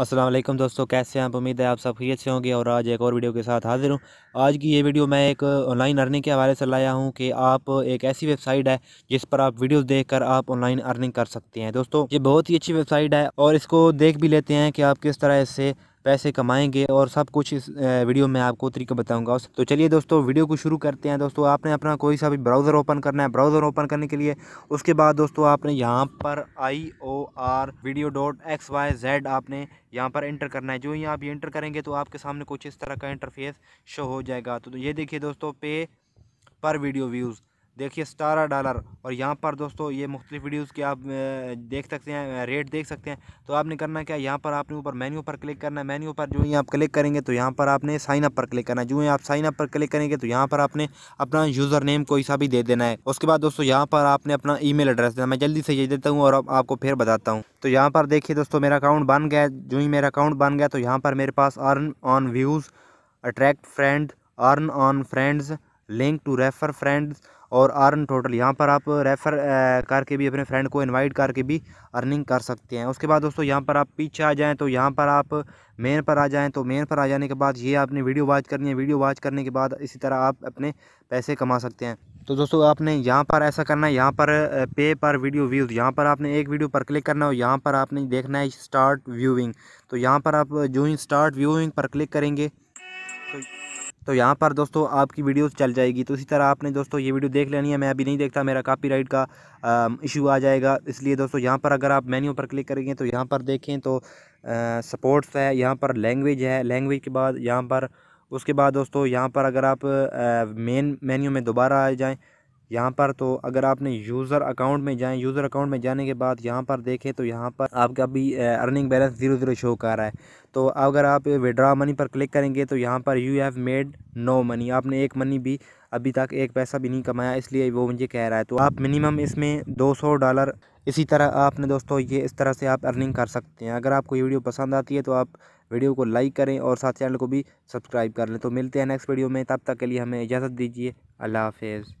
असलम दोस्तों कैसे हैं आप उम्मीद है आप सब खैरियत अच्छे होंगे और आज एक और वीडियो के साथ हाजिर हूँ आज की ये वीडियो मैं एक ऑनलाइन अर्निंग के हवाले से लाया हूँ कि आप एक ऐसी वेबसाइट है जिस पर आप वीडियोस देखकर आप ऑनलाइन अर्निंग कर सकते हैं दोस्तों ये बहुत ही अच्छी वेबसाइट है और इसको देख भी लेते हैं कि आप किस तरह इससे पैसे कमाएंगे और सब कुछ इस वीडियो में आपको तरीका बताऊंगा तो चलिए दोस्तों वीडियो को शुरू करते हैं दोस्तों आपने अपना कोई सा भी ब्राउज़र ओपन करना है ब्राउज़र ओपन करने के लिए उसके बाद दोस्तों आपने यहाँ पर I O R video dot X Y Z आपने यहाँ पर इंटर करना है जो ही आप ये इंटर करेंगे तो आपके सामने कुछ इस तरह का इंटरफेस शो हो जाएगा तो ये देखिए दोस्तों पे पर वीडियो व्यूज़ देखिए स्टारा डॉलर और यहाँ पर दोस्तों ये मुख्तलिफ वीडियोज़ के आप देख सकते हैं रेट देख सकते हैं तो आपने करना क्या यहाँ पर आपने ऊपर मेन्यू पर क्लिक करना है मेन्यू पर जो ही आप क्लिक करेंगे तो यहाँ पर आपने साइन अप पर क्लिक करना है जो ही आप साइन अप पर क्लिक करेंगे तो यहाँ पर आपने अपना यूज़र नेम कोई सा भी दे देना है उसके बाद दोस्तों यहाँ पर आपने अपना ई एड्रेस देना मैं जल्दी से ये देता हूँ और आपको फिर बताता हूँ तो यहाँ पर देखिए दोस्तों मेरा अकाउंट बन गया जो ही मेरा अकाउंट बन गया तो यहाँ पर मेरे पास earn on views attract friend earn on friends link to refer friends और अर्न टोटल यहाँ पर आप रेफ़र uh, uh, करके भी अपने फ्रेंड को इनवाइट करके भी अर्निंग कर सकते हैं उसके बाद दोस्तों यहाँ पर आप पीछे आ जाएँ तो यहाँ पर आप मेन पर आ जाएँ तो मेन पर आ जाने के बाद ये आपने वीडियो वॉच करनी है वीडियो वॉच करने के बाद इसी तरह आप अपने पैसे कमा सकते हैं तो दोस्तों आपने यहाँ पर ऐसा करना है यहाँ पर पे पर वीडियो व्यूज़ यहाँ पर आपने एक वीडियो पर क्लिक करना है और यहाँ पर आपने देखना है स्टार्ट व्यूइंग तो यहाँ पर आप जो ही स्टार्ट व्यूइंग पर क्लिक करेंगे तो तो यहाँ पर दोस्तों आपकी वीडियो चल जाएगी तो इसी तरह आपने दोस्तों ये वीडियो देख लेनी है मैं अभी नहीं देखता मेरा कॉपीराइट का इशू आ जाएगा इसलिए दोस्तों यहाँ पर अगर आप मेन्यू पर क्लिक करेंगे तो यहाँ पर देखें तो सपोर्ट्स है यहाँ पर लैंग्वेज है लैंग्वेज के बाद यहाँ पर उसके बाद दोस्तों यहाँ पर अगर आप मेन मेन्यू में दोबारा आ जाएँ यहाँ पर तो अगर आपने यूज़र अकाउंट में जाएँ यूज़र अकाउंट में जाने के बाद यहाँ पर देखें तो यहाँ पर आपका अभी earning balance zero zero show कर रहा है तो अगर आप विड्रा मनी पर क्लिक करेंगे तो यहाँ पर you have made no money आपने एक मनी भी अभी तक एक पैसा भी नहीं कमाया इसलिए वो मुझे कह रहा है तो आप मिनिमम इसमें दो सौ डॉलर इसी तरह आपने दोस्तों ये इस तरह से आप अर्निंग कर सकते हैं अगर आपको ये वीडियो पसंद आती है तो आप वीडियो को लाइक करें और साथ चैनल को भी सब्सक्राइब कर लें तो मिलते हैं नेक्स्ट वीडियो में तब तक के लिए हमें इजाज़त दीजिए अल्लाह हाफिज़